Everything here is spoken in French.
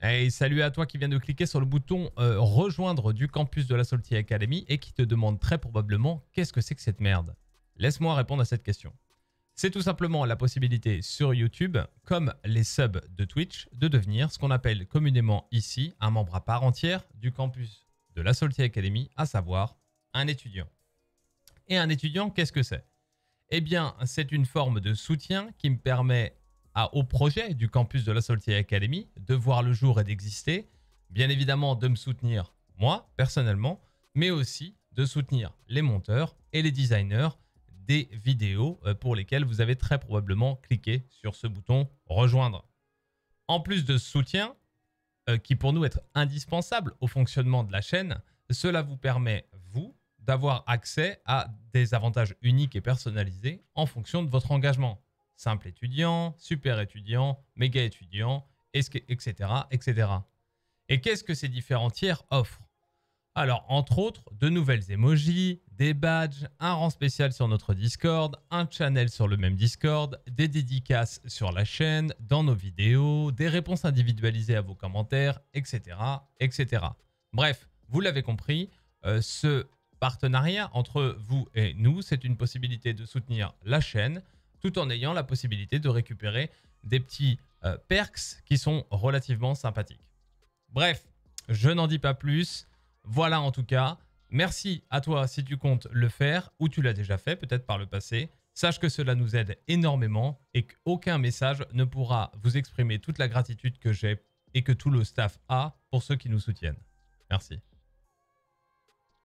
Et salut à toi qui viens de cliquer sur le bouton euh, rejoindre du campus de la Salty Academy et qui te demande très probablement qu'est-ce que c'est que cette merde. Laisse-moi répondre à cette question. C'est tout simplement la possibilité sur YouTube, comme les subs de Twitch, de devenir ce qu'on appelle communément ici un membre à part entière du campus de la Salty Academy, à savoir un étudiant. Et un étudiant, qu'est-ce que c'est Eh bien, c'est une forme de soutien qui me permet au projet du campus de la Soltier Academy de voir le jour et d'exister. Bien évidemment, de me soutenir moi, personnellement, mais aussi de soutenir les monteurs et les designers des vidéos euh, pour lesquelles vous avez très probablement cliqué sur ce bouton rejoindre. En plus de ce soutien, euh, qui pour nous est indispensable au fonctionnement de la chaîne, cela vous permet, vous, d'avoir accès à des avantages uniques et personnalisés en fonction de votre engagement simple étudiant, super étudiant, méga étudiant, etc. etc. Et qu'est-ce que ces différents tiers offrent Alors, entre autres, de nouvelles émojis, des badges, un rang spécial sur notre Discord, un channel sur le même Discord, des dédicaces sur la chaîne, dans nos vidéos, des réponses individualisées à vos commentaires, etc. etc. Bref, vous l'avez compris, euh, ce partenariat entre vous et nous, c'est une possibilité de soutenir la chaîne, tout en ayant la possibilité de récupérer des petits euh, perks qui sont relativement sympathiques. Bref, je n'en dis pas plus. Voilà en tout cas. Merci à toi si tu comptes le faire ou tu l'as déjà fait peut-être par le passé. Sache que cela nous aide énormément et qu'aucun message ne pourra vous exprimer toute la gratitude que j'ai et que tout le staff a pour ceux qui nous soutiennent. Merci.